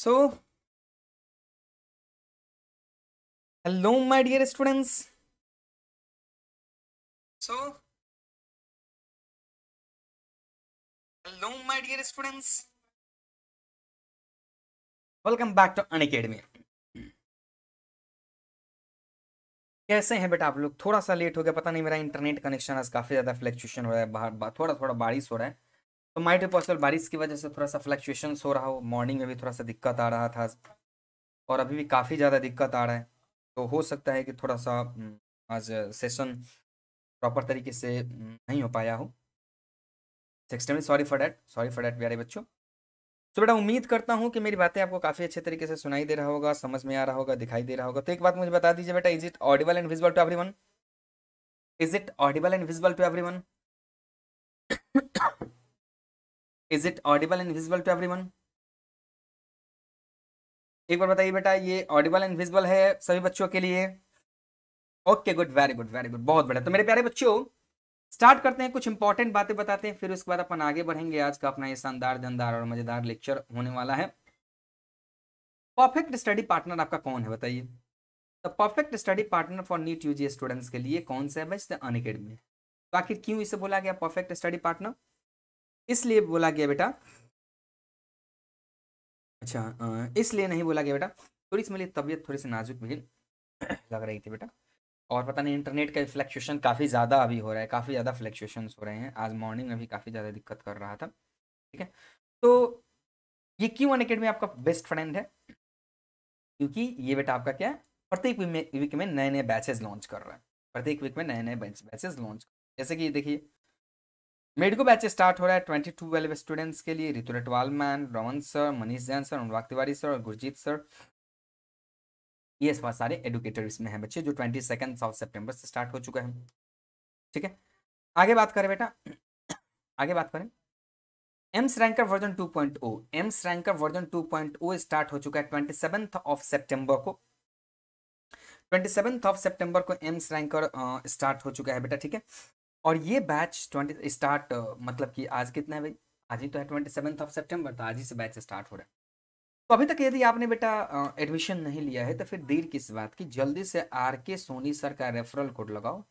So, hello, my dear students. So, hello, my dear students. Welcome back to Unacademy कैसे हैं बेटा आप लोग थोड़ा सा लेट हो गया पता नहीं मेरा इंटरनेट कनेक्शन आज काफ़ी ज़्यादा फ्लैक्चुएशन हो रहा है बाहर थोड़ा थोड़ा बारिश हो रहा है तो माइट पॉसिबल बारिश की वजह से थोड़ा सा फ्लक्चुएशन हो रहा हो मॉर्निंग में भी थोड़ा सा दिक्कत आ रहा था और अभी भी काफ़ी ज़्यादा दिक्कत आ रहा है तो हो सकता है कि थोड़ा सा आज सेशन प्रॉपर तरीके से नहीं हो पाया हो extremely sorry for that sorry for that प्यारे बच्चों तो बेटा उम्मीद करता हूँ कि मेरी बातें आपको काफ़ी अच्छे तरीके से सुनाई दे रहा होगा समझ में आ रहा होगा दिखाई दे रहा होगा तो एक बात मुझे बता दीजिए बेटा is it audible and visible to every is it audible and visible to every is it audible and visible to every एक बार बताइए बेटा ये ऑडिबल एंड विजिबल है सभी बच्चों के लिए okay good very good very good बहुत बढ़िया तो मेरे प्यारे बच्चों स्टार्ट करते हैं कुछ इंपॉर्टेंट बातें बताते हैं फिर उसके बाद अपन आगे बढ़ेंगे आज का अपना ये शानदार दमदार और मजेदार लेक्चर होने वाला है परफेक्ट स्टडी पार्टनर आपका कौन है बताइए the perfect study partner for NEET UG students के लिए कौन सा है अन अकेडमी तो आखिर क्यों इसे बोला गया परफेक्ट स्टडी पार्टनर इसलिए बोला गया बेटा अच्छा इसलिए नहीं बोला गया बेटा थोड़ी सी मेरी तबीयत थोड़ी सी नाजुक मुझे लग रही थी बेटा और पता नहीं इंटरनेट का फ्लैक्चुएशन काफ़ी ज़्यादा अभी हो रहा है काफ़ी ज़्यादा फ्लैक्चुएशन हो रहे हैं आज मॉर्निंग में भी काफ़ी ज़्यादा दिक्कत कर रहा था ठीक है तो ये क्यू वन अकेडमी आपका बेस्ट फ्रेंड है क्योंकि ये बेटा आपका क्या है प्रत्येक वीक में नए नए बैचेज लॉन्च कर रहा है प्रत्येक वीक में नए नए बैचेज लॉन्च जैसे कि देखिए मेडिको बैच स्टार्ट हो रहा है ट्वेंटी टू वेल्व स्टूडेंट्स के लिए ऋतु रटवाल मैन Raman sir Manish Jain sir Anurag Tiwari sir और गुरजीत सर ये बहुत सारे एडुकेटर इसमें हैं बच्चे जो ट्वेंटी सेकेंड ऑफ सेप्टेम्बर से स्टार्ट हो चुका है ठीक है आगे बात करें बेटा आगे बात करें AIIMS ranker version 2.0 AIIMS ranker version 2.0 start हो चुका है ट्वेंटी सेवन्थ ऑफ सेप्टेम्बर को ट्वेंटी सेवन्थ ऑफ सेप्टेम्बर को एम्स रैंकर स्टार्ट हो चुका है बेटा ठीक है और ये बैच ट्वेंटी स्टार्ट मतलब कि आज कितना है भाई आज ही तो है ट्वेंटी सेवन्थ ऑफ सेप्टेम्बर तो आज ही से बैच स्टार्ट हो रहा है तो अभी तक यदि आपने बेटा एडमिशन uh, नहीं लिया है तो फिर देर किस बात की जल्दी से आर के सोनी सर का रेफरल कोड लगाओ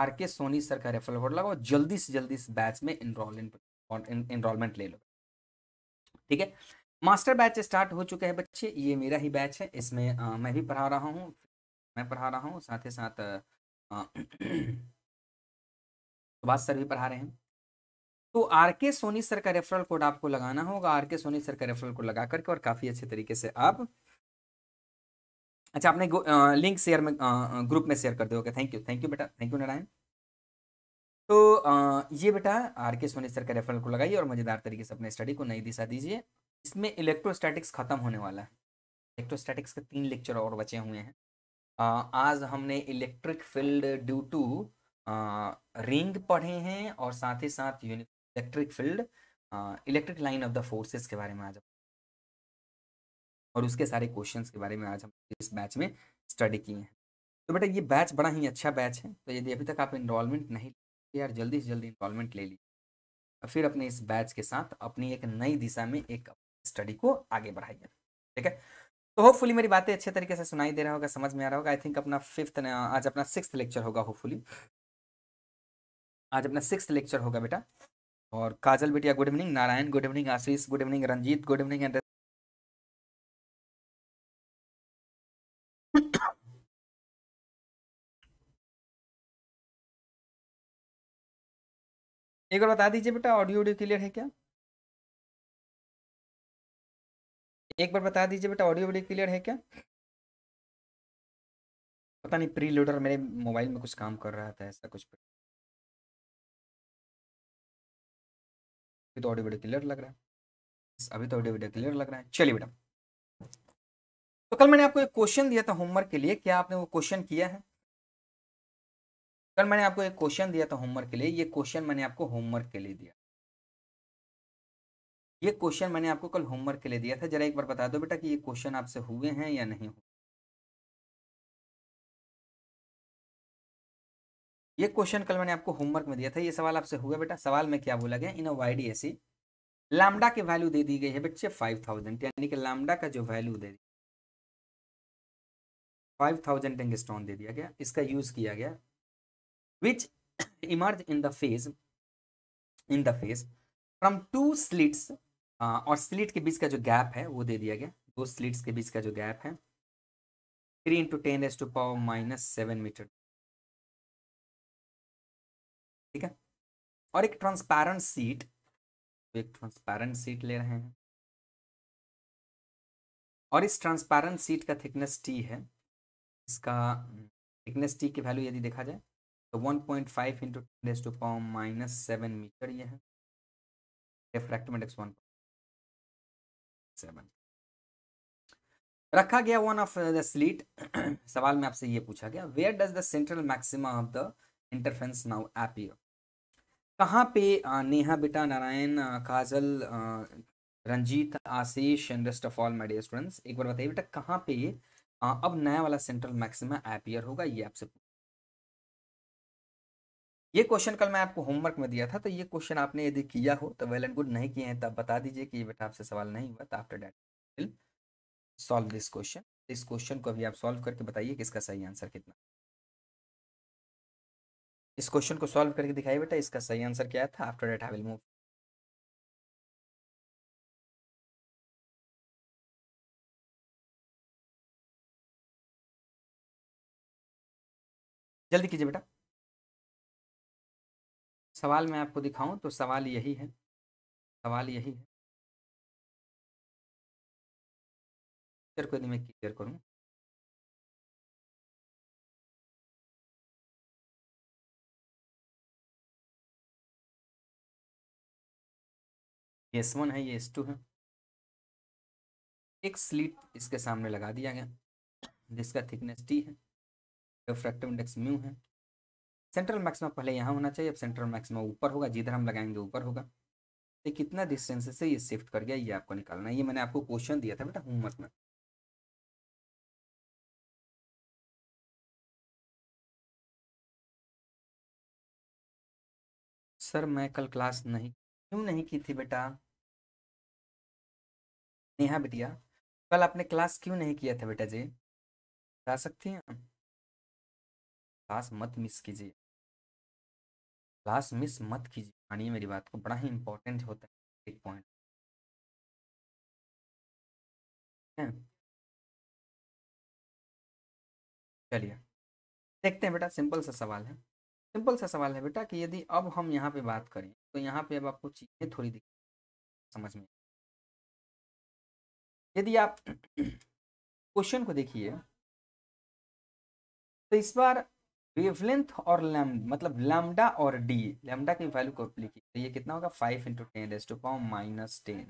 आर के सोनी सर का रेफरल कोड लगाओ जल्दी से जल्दी इस बैच में इनरोलमेंट इनरोलमेंट ले लो ठीक है मास्टर बैच स्टार्ट हो चुके हैं बच्चे ये मेरा ही बैच है इसमें आ, uh, मैं भी पढ़ा रहा हूँ मैं पढ़ा रहा हूँ साथ ही साथ आ, uh, सुभाष तो सर भी पढ़ा रहे हैं तो आर के सोनी सर का रेफरल कोड आपको लगाना होगा आर के सोनी सर का रेफरल कोड लगा करके और काफ़ी अच्छे तरीके से आप अच्छा आपने लिंक शेयर में ग्रुप में शेयर कर दोगे थैंक यू थैंक यू बेटा थैंक यू नारायण तो ये बेटा आर के सोनी सर का रेफरल कोड लगाइए और मज़ेदार तरीके से अपने स्टडी को नई दिशा दीजिए इसमें इलेक्ट्रोस्टैटिक्स खत्म होने वाला है इलेक्ट्रोस्टैटिक्स के तीन लेक्चर और बचे हुए हैं आज हमने electric field due to ring पढ़े हैं और साथ ही साथ electric field electric line of the forces के बारे में आज और उसके सारे क्वेश्चन के बारे में आज हम इस बैच में स्टडी किए हैं तो बेटा ये बैच बड़ा ही अच्छा बैच है तो यदि अभी तक आप इनरोलमेंट नहीं यार जल्दी से जल्दी इनरोलमेंट ले लीजिए फिर अपने इस बैच के साथ अपनी एक नई दिशा में एक स्टडी को आगे बढ़ाइए ठीक है तो होपफुली मेरी बातें अच्छे तरीके से सुनाई दे रहा होगा समझ में आ रहा होगा आई थिंक अपना फिफ्थ आज अपना सिक्स लेक्चर होगा होपफुली आज अपना सिक्स लेक्चर होगा बेटा और काजल बेटिया good evening Narayan good evening Ashish good evening Ranjit good evening and एक बार बता दीजिए बेटा ऑडियो ऑडियो क्लियर है क्या एक बार बता दीजिए बेटा ऑडियो वीडियो क्लियर है क्या पता नहीं प्री लोडर मेरे मोबाइल में कुछ काम कर रहा था ऐसा कुछ अभी तो ऑडियो वीडियो क्लियर लग रहा है अभी तो ऑडियो वीडियो क्लियर लग रहा है चलिए बेटा तो कल मैंने आपको एक क्वेश्चन दिया था होमवर्क के लिए क्या आपने वो क्वेश्चन किया है कल मैंने आपको एक क्वेश्चन दिया था होमवर्क के लिए ये क्वेश्चन मैंने आपको होमवर्क के लिए दिया ये क्वेश्चन मैंने आपको कल होमवर्क के लिए दिया था जरा एक बार बता दो बेटा कि ये क्वेश्चन आपसे हुए हैं या नहीं हुए ये क्वेश्चन कल मैंने आपको होमवर्क में दिया था ये सवाल आपसे हुआ बेटा सवाल में क्या बोला गया in a Y D S C lambda की वैल्यू दे दी गई है बच्चे फाइव थाउजेंड यानी कि लामडा का जो वैल्यू दे दी फाइव थाउजेंड एंग स्टोन दे दिया गया इसका यूज किया गया which emerge in the phase in the phase from two slits और स्लिट के बीच का जो गैप है वो दे दिया गया दो स्लिट्स के बीच का जो गैप है three into ten s to power minus seven metre ठीक है और एक ट्रांसपेरेंट सीट एक ट्रांसपेरेंट सीट ले रहे हैं और इस ट्रांसपेरेंट सीट का थिकनेस टी है इसका थिकनेस हम्म, टी की वैल्यू यदि देखा जाए तो 1.5 point five into ten to power minus seven metre ये है रिफ्रैक्टिव इंडेक्स वन सेवन रखा गया वन ऑफ द स्लीट सवाल में आपसे ये पूछा गया where does the central maxima of the interference now appear कहाँ पे नेहा बेटा Narayan Kajal Ranjit Ashish and rest of all my dear students एक बार बताइए बेटा कहाँ पे अब नया वाला सेंट्रल मैक्सिमा एपियर होगा ये आपसे ये क्वेश्चन कल मैं आपको होमवर्क में दिया था तो ये क्वेश्चन आपने यदि किया हो तो वेल एंड गुड नहीं किए हैं तब बता दीजिए कि ये बेटा आपसे सवाल नहीं हुआ तो after that solve this question इस क्वेश्चन को अभी आप सॉल्व करके बताइए कि इसका सही आंसर कितना इस क्वेश्चन को सॉल्व करके दिखाइए बेटा इसका सही आंसर क्या था after that I will move जल्दी कीजिए बेटा सवाल मैं आपको दिखाऊं तो सवाल यही है सवाल यही है पिक्चर को यदि मैं क्लियर करूं ये एस वन है ये एस टू है एक स्लिट इसके सामने लगा दिया गया जिसका थिकनेस टी है रिफ्रैक्टिव इंडेक्स म्यू है सेंट्रल मैक्सिमा पहले यहाँ होना चाहिए अब सेंट्रल मैक्सिमा ऊपर होगा जिधर हम लगाएंगे ऊपर होगा तो कितना डिस्टेंस से ये शिफ्ट कर गया ये आपको निकालना है ये मैंने आपको क्वेश्चन दिया था बेटा होमवर्क में सर मैं कल क्लास नहीं क्यों नहीं की थी बेटा नेहा बिटिया कल आपने क्लास क्यों नहीं किया था बेटा जी बता सकती हैं क्लास मत मिस कीजिए क्लास मिस मत कीजिए मानिए मेरी बात को बड़ा ही इम्पोर्टेंट होता है एक पॉइंट चलिए देखते हैं बेटा सिंपल सा सवाल है सिंपल सा सवाल है बेटा कि यदि अब हम यहाँ पे बात करें तो यहाँ पे अब आपको चीज़ें थोड़ी दिख समझ में यदि आप क्वेश्चन को देखिए तो इस बार वेवलेंथ और लैम मतलब लैमडा और डी लैमडा की वैल्यू को लिखिए तो ये कितना होगा five into ten raised to power minus ten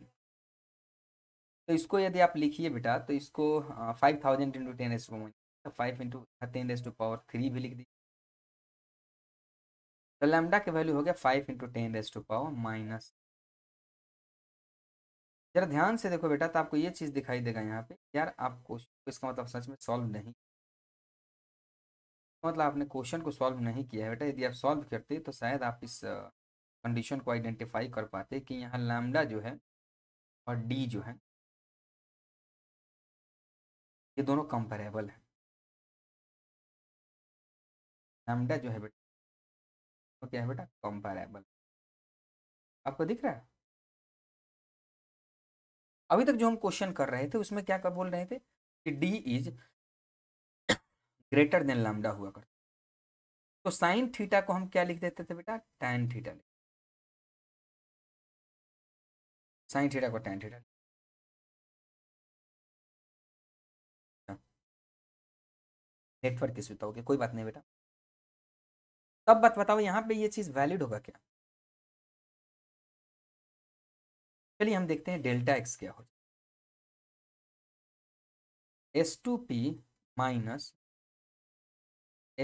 तो इसको यदि आप लिखिए बेटा तो इसको हाँ, five thousand into ten raised to power तो five into ten raised to power three भी लिख दीजिए तो लेमडा के वैल्यू हो गया five into ten raise to power minus जरा ध्यान से देखो बेटा तो आपको ये चीज़ दिखाई देगा यहाँ पे यार आप क्वेश्चन इसका मतलब सच में सॉल्व नहीं मतलब आपने क्वेश्चन को सॉल्व नहीं किया है बेटा यदि आप सॉल्व करते तो शायद आप इस कंडीशन को आइडेंटिफाई कर पाते कि यहाँ लैमडा जो है और डी जो है ये दोनों कंपेरेबल है लैमडा जो है बेटा तो क्या है बेटा कंपेरेबल आपको दिख रहा है अभी तक जो हम क्वेश्चन कर रहे थे उसमें क्या कर बोल रहे थे कि D is greater than lambda हुआ कर तो साइन थीटा को हम क्या लिख देते थे बेटा टैन थीटा लिख साइन थीटा को टैन थीटा नेटवर्क इश्यू था ओके कोई बात नहीं बेटा तब बात बताओ यहाँ पे ये चीज़ वैलिड होगा क्या चलिए हम देखते हैं डेल्टा एक्स क्या हो S two P minus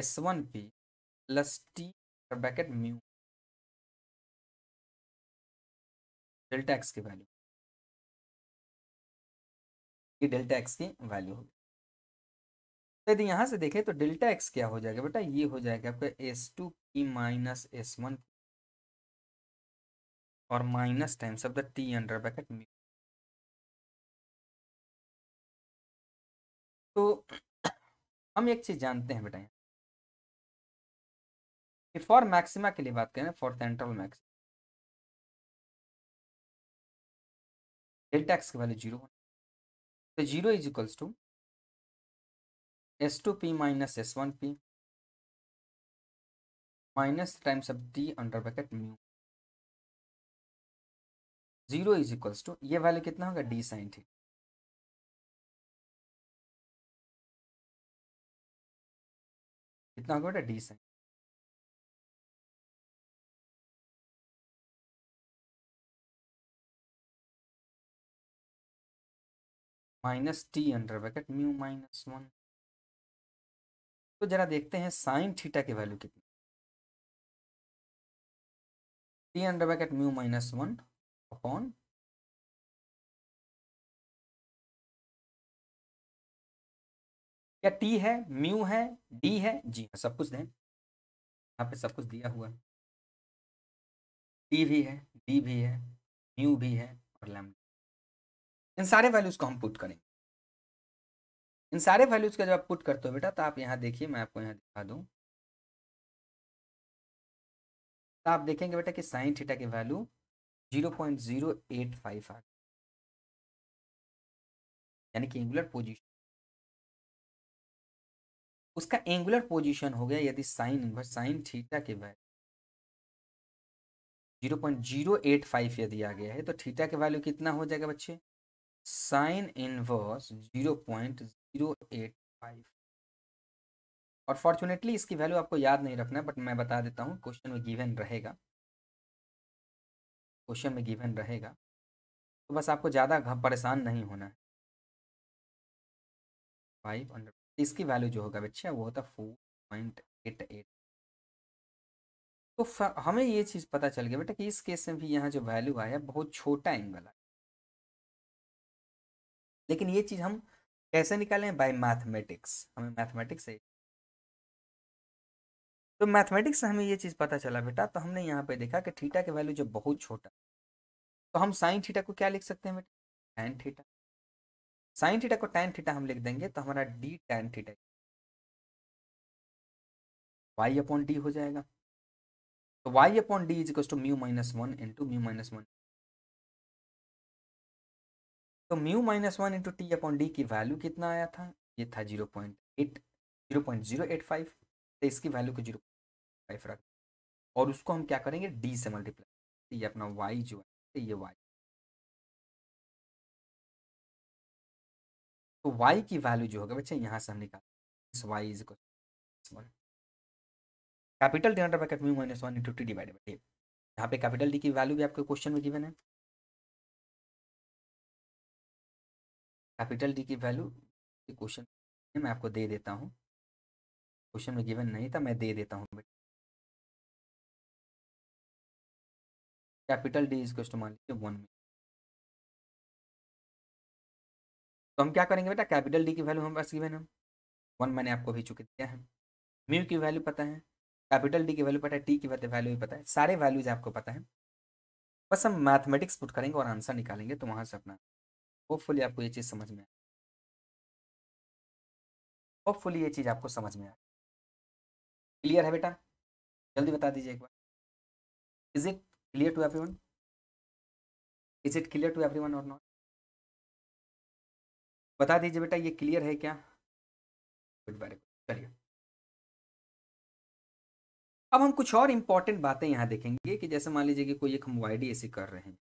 S one P plus T bracket mu delta X की वैल्यू ये डेल्टा एक्स की वैल्यू होगी यदि यहाँ से देखें तो डेल्टा एक्स क्या हो जाएगा बेटा ये हो जाएगा आपका S two P minus S one और minus times of the T under bracket mu तो हम एक चीज़ जानते हैं बेटा यहाँ फॉर मैक्सिमा के लिए बात करें for central max delta X की वैल्यू जीरो तो zero is equals to S two P minus S one P minus times of D under bracket mu zero is equals to ये value कितना होगा D sine theta कितना होगा बेटा D sine minus T under bracket mu minus one तो जरा देखते हैं साइन थीटा की वैल्यू कितनी T under bracket mu minus one upon क्या टी है म्यू है डी है जी हाँ सब कुछ दें यहाँ पे सब कुछ दिया हुआ है टी भी है डी भी है म्यू भी है और लैम्डा इन सारे वैल्यूज को हम पुट करें इन सारे वैल्यूज़ का जब आप पुट करते हो बेटा तो आप यहाँ देखिए मैं आपको यहाँ दिखा दूँ तो आप देखेंगे बेटा कि साइन थीटा की value zero point zero eight five आ यानी कि एंगुलर पोजीशन उसका एंगुलर पोजीशन हो गया यदि साइन इनवर्स साइन थीटा के value zero point zero eight five यदि आ गया है तो थीटा के वैल्यू कितना हो जाएगा बच्चे sine inverse zero zero point five और फॉर्चुनेटली इसकी वैल्यू आपको याद नहीं रखना है बट मैं बता देता हूँ क्वेश्चन में गिवन रहेगा क्वेश्चन में गिवन रहेगा तो बस आपको ज़्यादा परेशान नहीं होना है फाइव हंड्रेड इसकी वैल्यू जो होगा बच्चे वो होता फोर पॉइंट एट एट तो हमें ये चीज़ पता चल गया बेटा कि इस केस में भी यहाँ जो वैल्यू आया बहुत छोटा एंगल आया लेकिन ये चीज़ हम कैसे निकालें बाय मैथमेटिक्स हमें मैथमेटिक्स से तो मैथमेटिक्स से हमें ये चीज़ पता चला बेटा तो हमने यहाँ पे देखा कि थीटा के वैल्यू जो बहुत छोटा तो हम साइन थीटा को क्या लिख सकते हैं बेटा टैन थीटा साइन थीटा को टैन थीटा हम लिख देंगे तो हमारा D tan theta Y upon D हो जाएगा तो Y upon D is equal to mu minus one into mu minus one तो mu minus one into T upon D की वैल्यू कितना आया था ये था zero point eight zero point zero eight five तो इसकी वैल्यू को जीरो फाइव रख और उसको हम क्या करेंगे डी से मल्टीप्लाई तो ये अपना वाई जो है तो ये वाई तो वाई की वैल्यू जो होगा बच्चे यहाँ से हम निकाल Y is capital D under bracket mu minus one into T divided by यहाँ पे कैपिटल डी की वैल्यू भी आपके क्वेश्चन में गिवन है कैपिटल डी की वैल्यू क्वेश्चन मैं आपको दे देता हूँ क्वेश्चन में गिवन नहीं था मैं दे देता हूँ कैपिटल डी क्वेश्चन मान लीजिए वन में तो हम क्या करेंगे बेटा कैपिटल डी की वैल्यू हम पास गिवन है वन मैंने आपको भी चुके दिया है म्यू की वैल्यू पता है कैपिटल डी की वैल्यू पता है टी की वैल्यू भी पता है सारे वैल्यूज आपको पता है बस हम मैथमेटिक्स पुट करेंगे और आंसर निकालेंगे तो वहाँ से अपना होपफुली आपको ये चीज़ समझ में आए होपफुली ये चीज़ आपको समझ में आए क्लियर है बेटा जल्दी बता दीजिए एक बार is it clear to everyone is it clear to everyone और नॉट बता दीजिए बेटा ये क्लियर है क्या गुड बाय चलिए अब हम कुछ और इम्पॉर्टेंट बातें यहाँ देखेंगे कि जैसे मान लीजिए कि कोई एक हम वाई डी ऐसी कर रहे हैं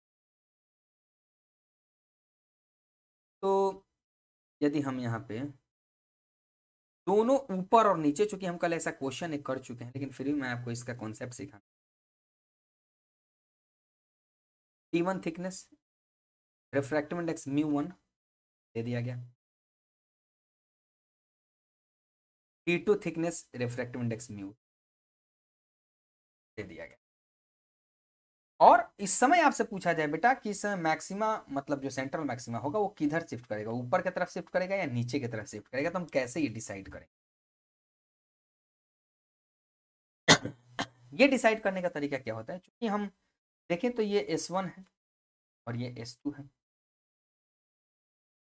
यदि हम यहाँ पे दोनों ऊपर और नीचे चूंकि हम कल ऐसा क्वेश्चन एक कर चुके हैं लेकिन फिर भी मैं आपको इसका कॉन्सेप्ट सिखा T one thickness refractive index mu one दे दिया गया T two thickness refractive index mu दे दिया गया और इस समय आपसे पूछा जाए बेटा कि इस समय मैक्सिमा मतलब जो सेंट्रल मैक्सिमा होगा वो किधर शिफ्ट करेगा ऊपर की तरफ शिफ्ट करेगा या नीचे की तरफ शिफ्ट करेगा तो हम कैसे ये डिसाइड करें ये डिसाइड करने का तरीका क्या होता है क्योंकि हम देखें तो ये एस वन है और ये एस टू है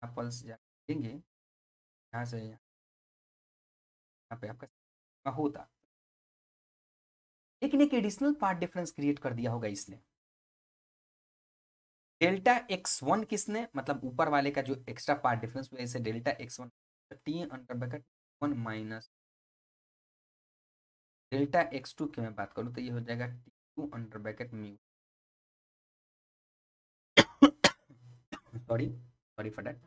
आप पल्स देंगे यहाँ से यहाँ पे आपका होता लेकिन एक एडिशनल पार्ट डिफरेंस क्रिएट कर दिया होगा इसने डेल्टा एक्स वन किसने मतलब ऊपर वाले का जो एक्स्ट्रा पार्ट डिफरेंस हुआ इसे delta X one T under bracket one minus delta X two की मैं बात करूं तो ये हो जाएगा T two under bracket mu sorry sorry for that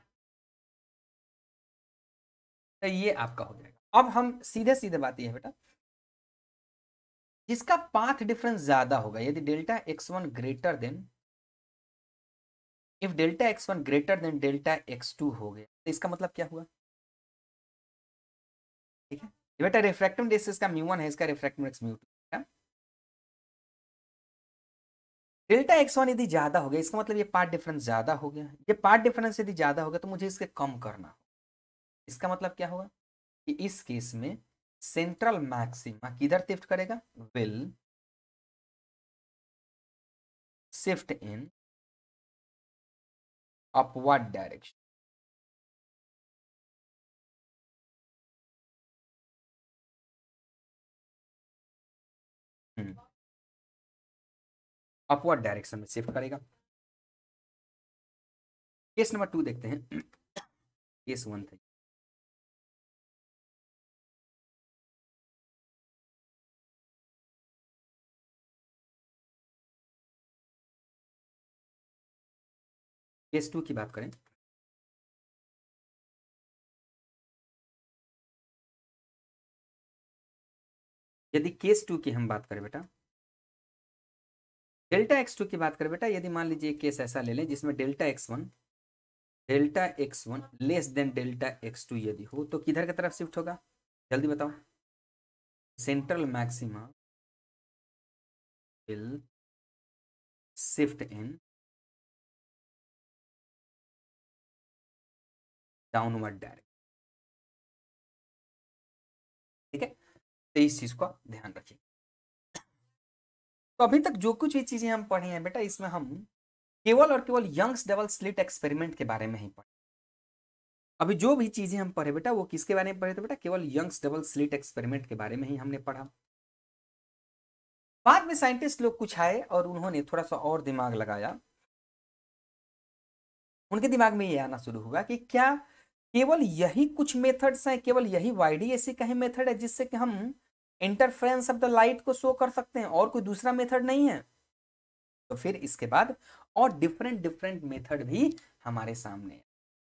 तो ये आपका हो जाएगा अब हम सीधे सीधे बात ये है बेटा जिसका पाथ डिफरेंस ज्यादा होगा यदि delta X one greater than if delta X one greater than delta X two हो गया तो इसका मतलब क्या हुआ ठीक है बेटा रिफ्रैक्टिव इंडेक्स इसका म्यू वन है इसका refractive index mu two delta X one यदि ज्यादा हो गया इसका मतलब ये पार्ट डिफरेंस ज्यादा हो गया ये पार्ट डिफरेंस यदि ज्यादा हो गया तो मुझे इसके कम करना इसका मतलब क्या होगा कि इस केस में सेंट्रल मैक्सिमा किधर शिफ्ट करेगा will shift in upward direction hmm. Upward direction में शिफ्ट करेगा केस नंबर टू देखते हैं केस वन थे केस टू की बात करें यदि केस टू की हम बात करें बेटा डेल्टा एक्स टू की बात करें बेटा यदि मान लीजिए केस ऐसा ले लें जिसमें delta X one delta X one less than delta X two यदि हो तो किधर की तरफ शिफ्ट होगा जल्दी बताओ central maxima will shift in downward direction ठीक है तो इस चीज का ध्यान रखिए तो अभी तक जो कुछ भी चीजें हम पढ़े हैं बेटा इसमें हम केवल और केवल यंग्स डबल स्लिट एक्सपेरिमेंट के बारे में ही पढ़े अभी जो भी चीजें हम पढ़े बेटा वो किसके बारे में पढ़े थे बेटा केवल यंग्स डबल स्लिट एक्सपेरिमेंट के बारे में ही हमने पढ़ा बाद में साइंटिस्ट लोग कुछ आए और उन्होंने थोड़ा सा और दिमाग लगाया उनके दिमाग में ये आना शुरू हुआ कि क्या केवल यही कुछ मेथड्स हैं केवल यही वाई डी एसी का ही मेथड है जिससे कि हम इंटरफ्रेंस ऑफ द लाइट को शो कर सकते हैं और कोई दूसरा मेथड नहीं है तो फिर इसके बाद और डिफरेंट डिफरेंट मेथड भी हमारे सामने है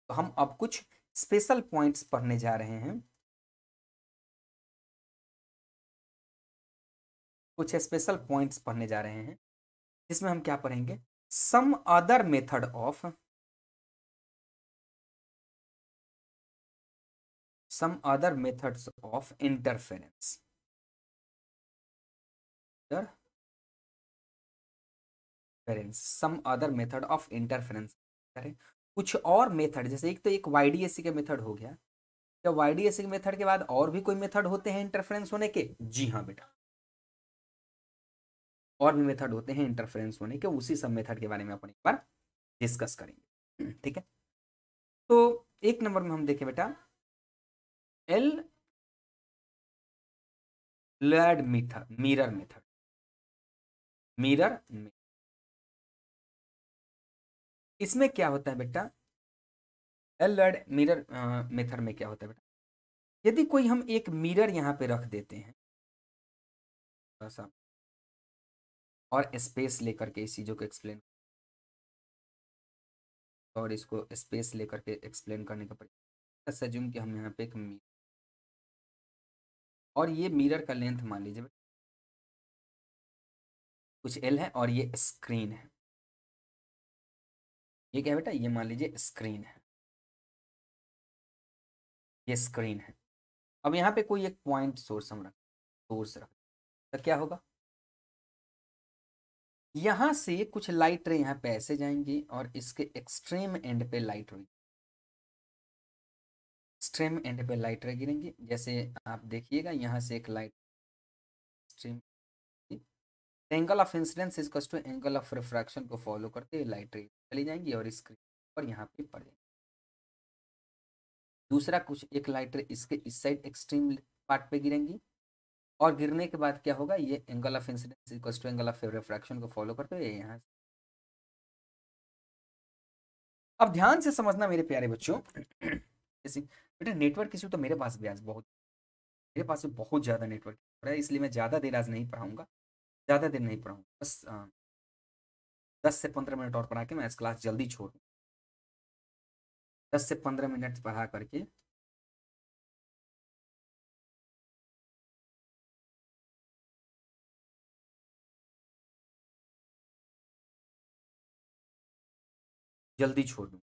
तो हम अब कुछ स्पेशल पॉइंट्स पढ़ने जा रहे हैं कुछ स्पेशल पॉइंट्स पढ़ने जा रहे हैं जिसमें हम क्या पढ़ेंगे some other method of some other methods of interference. interference some other method of interference करें कुछ और मेथड जैसे एक तो एक वाई डी एस सी का मेथड हो गया क्या वाई डी एस सी के मेथड के बाद और भी कोई मेथड होते हैं इंटरफेरेंस होने के जी हाँ बेटा और भी मेथड होते हैं इंटरफेरेंस होने के उसी सब मेथड के बारे में अपन एक बार डिस्कस करेंगे ठीक है तो एक नंबर में हम देखें बेटा Lloyd method mirror method mirror इसमें क्या होता है बेटा एल लैड मिरर मेथड में क्या होता है बेटा यदि कोई हम एक मिरर यहाँ पे रख देते हैं और स्पेस लेकर के इस चीज़ों को एक्सप्लेन और इसको स्पेस लेकर के एक्सप्लेन करने का प्रयास जूम के हम यहाँ पे एक मीर और ये मिरर का लेंथ मान लीजिए कुछ एल है और ये स्क्रीन है ये क्या बेटा ये मान लीजिए स्क्रीन है ये स्क्रीन है अब यहाँ पे कोई एक पॉइंट सोर्स हम रख सोर्स रख तो क्या होगा यहाँ से कुछ लाइट रे यहाँ पे ऐसे जाएंगी और इसके एक्सट्रीम एंड पे लाइट हुई स्ट्रीम एंड पे लाइटर गिरेंगे जैसे आप देखिएगा यहाँ से एक light stream angle of incidence is to angle of refraction को फॉलो करते हुए लाइट रे चली जाएंगी और स्क्रीन पर यहाँ पे पड़ जाएंगे दूसरा कुछ एक लाइट रे इसके इस साइड एक्सट्रीम पार्ट पे गिरेंगी और गिरने के बाद क्या होगा ये angle of incidence is just angle of refraction को फॉलो करते हुए यहाँ अब ध्यान से समझना मेरे प्यारे बच्चों बेटा नेटवर्क इशू तो मेरे पास भी आज बहुत मेरे पास भी बहुत ज़्यादा नेटवर्क हो है इसलिए मैं ज़्यादा देर आज नहीं पढ़ाऊँगा ज़्यादा देर नहीं पढ़ाऊँगा बस दस से पंद्रह मिनट और पढ़ा के मैं आज क्लास जल्दी छोड़ दूँ दस से पंद्रह मिनट पढ़ा करके जल्दी छोड़ दूँ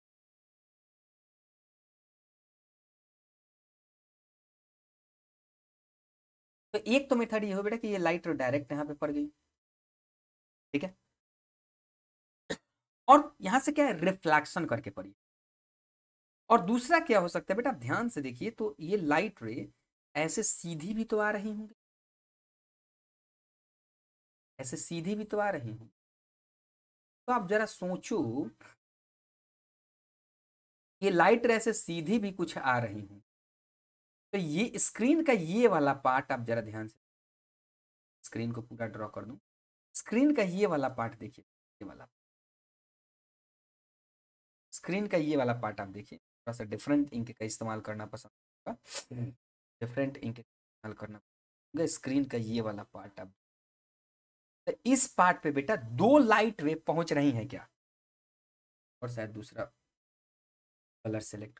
तो एक तो मेथड ये हो बेटा कि ये लाइट डायरेक्ट यहाँ पे पड़ गई ठीक है और यहां से क्या है रिफ्लैक्शन करके पड़ी और दूसरा क्या हो सकता है बेटा ध्यान से देखिए तो ये लाइट रे ऐसे सीधी भी तो आ रही होंगी ऐसे सीधी भी तो आ रही होंगी तो आप जरा सोचो ये लाइट रे ऐसे सीधी भी कुछ आ रही हूं तो ये स्क्रीन का ये वाला पार्ट आप जरा ध्यान से स्क्रीन को पूरा ड्रॉ कर दूं स्क्रीन का ये वाला पार्ट देखिए ये वाला स्क्रीन का ये वाला पार्ट आप देखिए थोड़ा सा डिफरेंट इंक का इस्तेमाल करना पसंद होगा हम्म। डिफरेंट इंक का इस्तेमाल करना होगा स्क्रीन का ये वाला पार्ट आप तो इस पार्ट पे बेटा दो लाइट वे पहुंच रही हैं क्या और शायद दूसरा कलर सेलेक्ट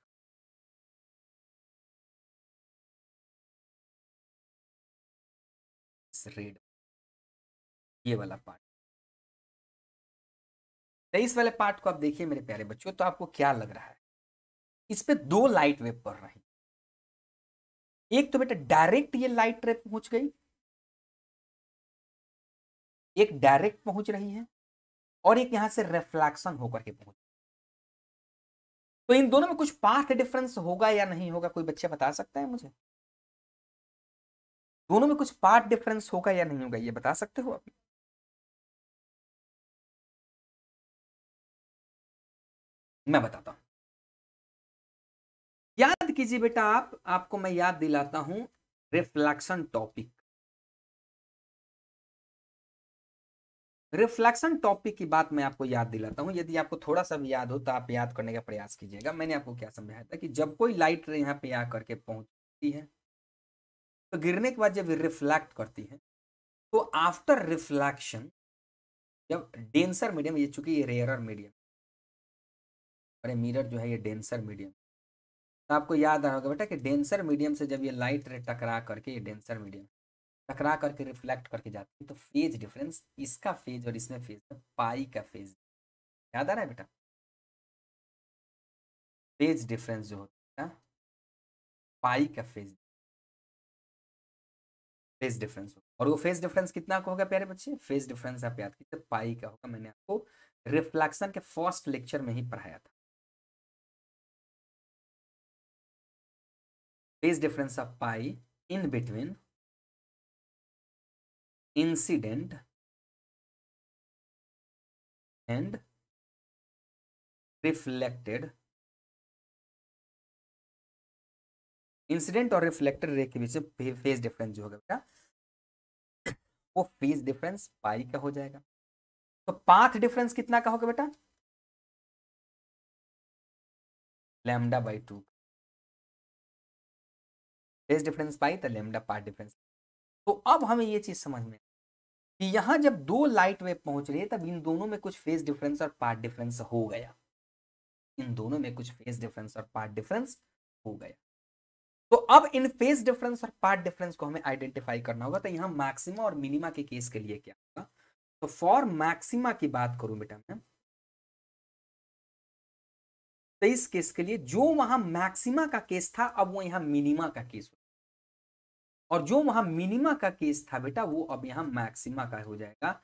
रेड ये वाला पार्ट तेईस तो वाले पार्ट को आप देखिए मेरे प्यारे बच्चों तो आपको क्या लग रहा है इस पे दो लाइट वेव पड़ रही एक तो बेटा डायरेक्ट ये लाइट रे पहुंच गई एक डायरेक्ट पहुंच रही है और एक यहां से रिफ्लेक्शन होकर के पहुंच तो इन दोनों में कुछ पाथ डिफरेंस होगा या नहीं होगा कोई बच्चा बता सकता है मुझे दोनों में कुछ पार्ट डिफरेंस होगा या नहीं होगा ये बता सकते हो आप मैं बताता हूं याद कीजिए बेटा आप आपको मैं याद दिलाता हूं रिफ्लेक्शन टॉपिक रिफ्लेक्शन टॉपिक की बात मैं आपको याद दिलाता हूं यदि आपको थोड़ा सा भी याद हो तो आप याद करने का प्रयास कीजिएगा मैंने आपको क्या समझाया था कि जब कोई लाइट यहाँ पे आकर के पहुंचती है तो गिरने के बाद जब रिफ्लैक्ट करती है तो आफ्टर रिफ्लैक्शन जब डेंसर मीडियम ये चूंकि ये रेयरर मीडियम अरे मिरर जो है ये डेंसर मीडियम तो आपको याद आ रहा होगा बेटा कि डेंसर मीडियम से जब ये लाइट रे टकरा करके ये डेंसर मीडियम टकरा करके रिफ्लेक्ट करके जाती है तो फेज डिफरेंस इसका फेज और इसमें फेज तो पाई का फेज याद आ रहा है बेटा फेज डिफरेंस जो होता है पाई का फेज फेज डिफरेंस और वो फेज डिफरेंस कितना का होगा प्यारे बच्चे फेज डिफरेंस आप याद कीजिए पाई का होगा मैंने आपको रिफ्लेक्शन के फर्स्ट लेक्चर में ही पढ़ाया था phase difference of pi in between incident and reflected incident और रिफ्लेक्टेड रे के बीच में फेज डिफरेंस जो होगा बेटा वो फेज डिफरेंस पाई का हो जाएगा तो पाथ डिफरेंस कितना का होगा बेटा lambda by two phase difference pi तो लेमडा पार्ट डिफरेंस तो अब हमें ये चीज़ समझ में कि यहां जब दो लाइट वेव पहुंच रही है तब इन दोनों में कुछ फेज डिफरेंस और पार्ट डिफरेंस हो गया इन दोनों में कुछ फेस डिफरेंस और पार्ट डिफरेंस हो गया तो अब इन फेज डिफरेंस और पार्ट डिफरेंस को हमें आइडेंटिफाई करना होगा तो यहाँ मैक्सिमा और मिनिमा के केस के लिए क्या होगा तो फॉर मैक्सिमा की बात करूं बेटा मैं तो इस केस के लिए जो वहां मैक्सिमा का केस था अब वो यहाँ मिनिमा का केस हो और जो वहां मिनिमा का केस था बेटा वो अब यहाँ मैक्सिमा का हो जाएगा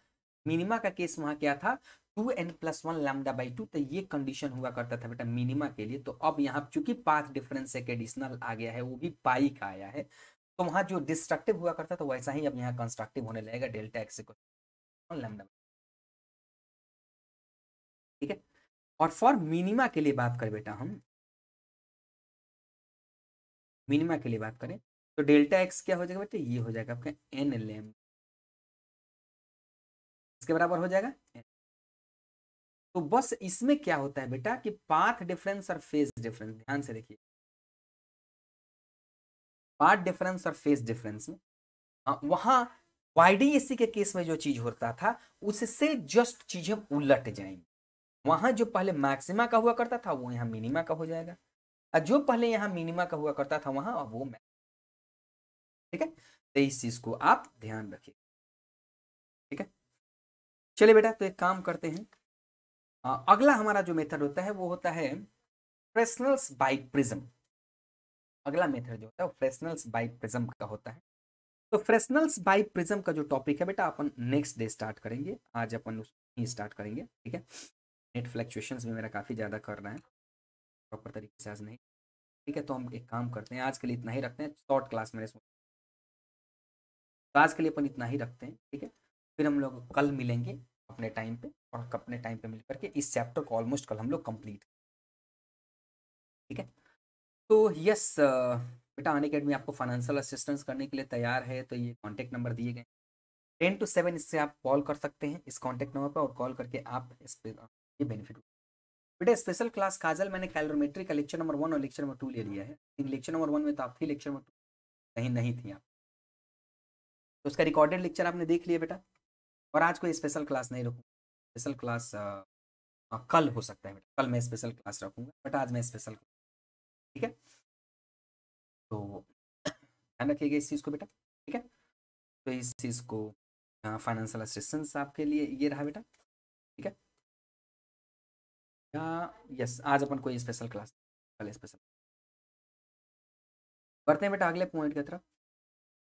मिनिमा का केस वहां क्या था two N plus one lambda by two तो ये कंडीशन हुआ करता था बेटा मिनिमा के लिए तो अब यहाँ चूंकि पाथ डिफरेंस एक एडिशनल आ गया है वो भी पाई का आया है तो वहाँ जो डिस्ट्रक्टिव हुआ करता था तो वैसा ही अब यहाँ कंस्ट्रक्टिव होने लगेगा डेल्टा एक्स लैमडा ठीक है और फॉर मिनिमा के लिए बात करें बेटा हम मिनिमा के लिए बात करें तो डेल्टा एक्स क्या हो जाएगा बेटा ये हो जाएगा आपका एन लेम इसके बराबर हो जाएगा एन तो बस इसमें क्या होता है बेटा कि पाथ डिफरेंस और फेज डिफरेंस ध्यान से देखिए पाथ डिफरेंस और फेज डिफरेंस में हाँ, वहां वाईडीएससी के केस में जो चीज होता था उससे जस्ट चीजें उलट जाएंगी वहां जो पहले मैक्सिमा का हुआ करता था वो यहाँ मिनिमा का हो जाएगा और जो पहले यहाँ मिनिमा का हुआ करता था वहां वो ठीक है तो इस चीज को आप ध्यान रखिए ठीक है चलिए बेटा तो एक काम करते हैं अगला हमारा जो मेथड होता है वो होता है फ्रेशनल्स बाइक प्रिज्म अगला मेथड जो होता है फ्रेशनल्स बाइक प्रिज्म का होता है तो फ्रेशनल्स बाइक प्रिज्म का जो टॉपिक है बेटा अपन नेक्स्ट डे स्टार्ट करेंगे आज अपन उसमें स्टार्ट करेंगे ठीक है नेट फ्लैक्चुएशन भी मेरा काफ़ी ज़्यादा कर रहा है प्रॉपर तरीके से आज नहीं ठीक है तो हम एक काम करते हैं आज के लिए इतना ही रखते हैं शॉर्ट क्लास मैंने सोचा तो आज के लिए अपन इतना ही रखते हैं ठीक है फिर हम लोग कल मिलेंगे अपने टाइम पे और अपने टाइम पे मिल करके इस चैप्टर को ऑलमोस्ट कल हम लोग कंप्लीट ठीक है तो यस बेटा अन अकेडमी आपको फाइनेंशियल असिस्टेंस करने के लिए तैयार है तो ये कॉन्टेक्ट नंबर दिए गए टेन टू सेवन इससे आप कॉल कर सकते हैं इस कॉन्टेक्ट नंबर पर और कॉल करके आप इस पे ये बेनिफिट बेटा स्पेशल क्लास काजल मैंने कैलोमेट्री का लेक्चर नंबर वन और लेक्चर नंबर टू ले लिया है लेक्चर नंबर वन में तो आप थी लेक्चर नंबर टू नहीं नहीं थी आप तो उसका रिकॉर्डेड लेक्चर आपने देख लिया बेटा और आज कोई स्पेशल क्लास नहीं रखूँगा स्पेशल क्लास आ, कल हो सकता है बेटा कल मैं स्पेशल क्लास रखूँगा बट आज मैं स्पेशल ठीक है तो ध्यान रखिएगा इस चीज़ को बेटा ठीक है तो इस चीज़ को फाइनेंशियल असिस्टेंस आपके लिए ये रहा बेटा ठीक है या यस आज अपन कोई स्पेशल क्लास कल स्पेशल बढ़ते हैं बेटा अगले पॉइंट की तरफ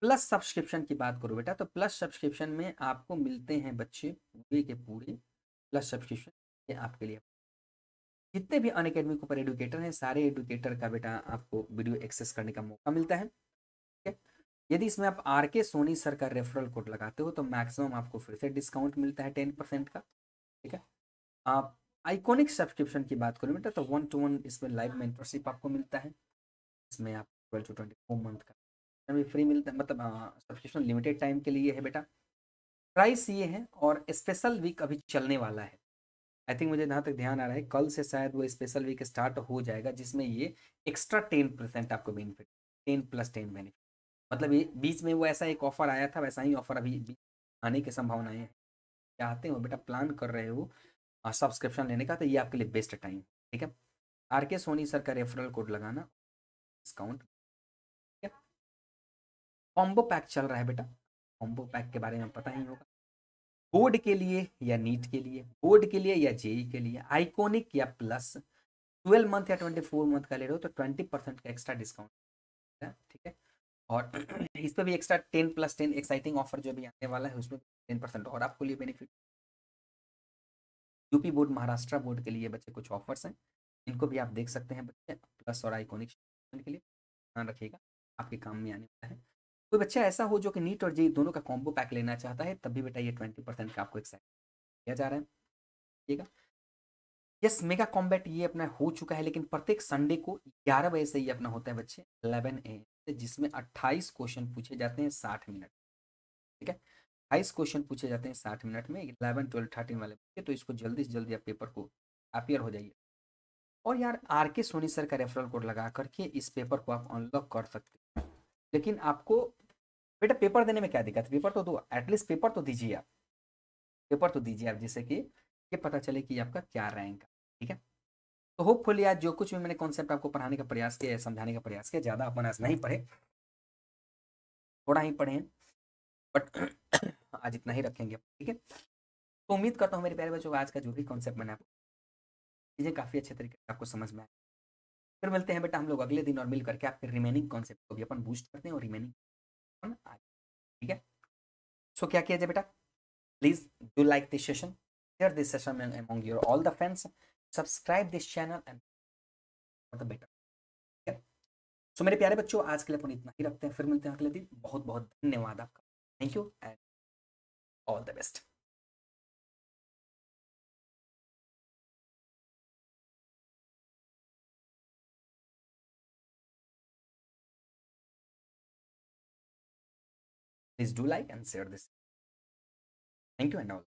प्लस सब्सक्रिप्शन की बात करो बेटा तो प्लस सब्सक्रिप्शन में आपको मिलते हैं बच्चे पूरे के पूरे प्लस सब्सक्रिप्शन ये आपके लिए जितने भी अन अकेडमी ऊपर एडुकेटर हैं सारे एडुकेटर का बेटा आपको वीडियो एक्सेस करने का मौका मिलता है ठीक है यदि इसमें आप आर के सोनी सर का रेफरल कोड लगाते हो तो मैक्सिमम आपको फिर से डिस्काउंट मिलता है टेन परसेंट का ठीक है आप आइकॉनिक सब्सक्रिप्शन की बात करो बेटा तो वन टू वन इसमें लाइव मेंटरशिप आपको मिलता है इसमें आप twelve to twenty four month का भी फ्री मिलता मतलब सब्सक्रिप्शन लिमिटेड टाइम के लिए है बेटा प्राइस ये है और स्पेशल वीक अभी चलने वाला है आई थिंक मुझे जहाँ तक ध्यान आ रहा है कल से शायद वो स्पेशल वीक स्टार्ट हो जाएगा जिसमें ये एक्स्ट्रा टेन परसेंट आपको benefit ten plus ten benefit मतलब ये बीच में वो ऐसा एक ऑफर आया था वैसा ही ऑफर अभी आने की संभावनाएं हैं चाहते हो बेटा प्लान कर रहे हो सब्सक्रिप्शन लेने का तो ये आपके लिए बेस्ट टाइम ठीक है आर के सोनी सर का रेफरल कोड लगाना डिस्काउंट कॉम्बो पैक चल रहा है बेटा कॉम्बो पैक के बारे में पता ही होगा बोर्ड के लिए या नीट के लिए बोर्ड के लिए या जेई के लिए आइकोनिक या प्लस ट्वेल्व मंथ या ट्वेंटी फोर मंथ का ले रहे हो तो ट्वेंटी परसेंट का एक्स्ट्रा डिस्काउंट ठीक है और इस पर भी extra ten plus ten exciting offer जो भी आने वाला है उसमें टेन परसेंट और आपको लिए benefit UP board Maharashtra board के लिए बच्चे कुछ ऑफर्स हैं इनको भी आप देख सकते हैं बच्चे प्लस और आइकोनिक के लिए ध्यान रखिएगा आपके काम में आने वाला है कोई बच्चा ऐसा हो जो कि नीट और जे दोनों का कॉम्बो पैक लेना चाहता है तब भी बेटा ये ट्वेंटी परसेंट का आपको एक्साइट किया जा रहा है ठीक है यस मेगा कॉम्बैट ये अपना हो चुका है लेकिन प्रत्येक संडे को ग्यारह बजे से ये अपना होता है बच्चे अलेवन ए से जिसमें अट्ठाईस क्वेश्चन पूछे जाते हैं साठ मिनट ठीक है अट्ठाईस क्वेश्चन पूछे जाते हैं साठ मिनट में इलेवन ट्वेल्व थर्टीन वाले बच्चे तो इसको जल्दी से जल्दी आप पेपर को अपियर हो जाइए और यार आर के सोनी सर का रेफरल कोड लगा करके इस पेपर को आप अनलॉक कर सकते हैं लेकिन आपको बेटा पेपर देने में क्या दिक्कत पेपर तो दो एटलीस्ट पेपर तो दीजिए आप पेपर तो दीजिए आप जिससे कि ये पता चले कि आपका क्या रैंक है ठीक है तो होपफुली आज जो कुछ भी मैंने कॉन्सेप्ट आपको पढ़ाने का प्रयास किया समझाने का प्रयास किया ज़्यादा अपन आज नहीं पढ़े थोड़ा ही पढ़े बट आज इतना ही रखेंगे ठीक है तो उम्मीद करता हूँ मेरे प्यारे बच्चों आज का जो भी कॉन्सेप्ट मैंने आपको चीज़ें काफ़ी अच्छे तरीके से आपको समझ में आए फिर मिलते हैं बेटा हम लोग अगले दिन और मिल करके आपके रिमेनिंग कॉन्सेप्ट को भी अपन बूस्ट करते हैं और रिमेनिंग ठीक है सो क्या किया जाए बेटा please do like this session share this session among your all the friends subscribe this channel and the better ठीक है सो मेरे प्यारे बच्चों आज के लिए अपन इतना ही रखते हैं फिर मिलते हैं अगले दिन बहुत बहुत धन्यवाद आपका thank you and all the best please do like and share this thank you and all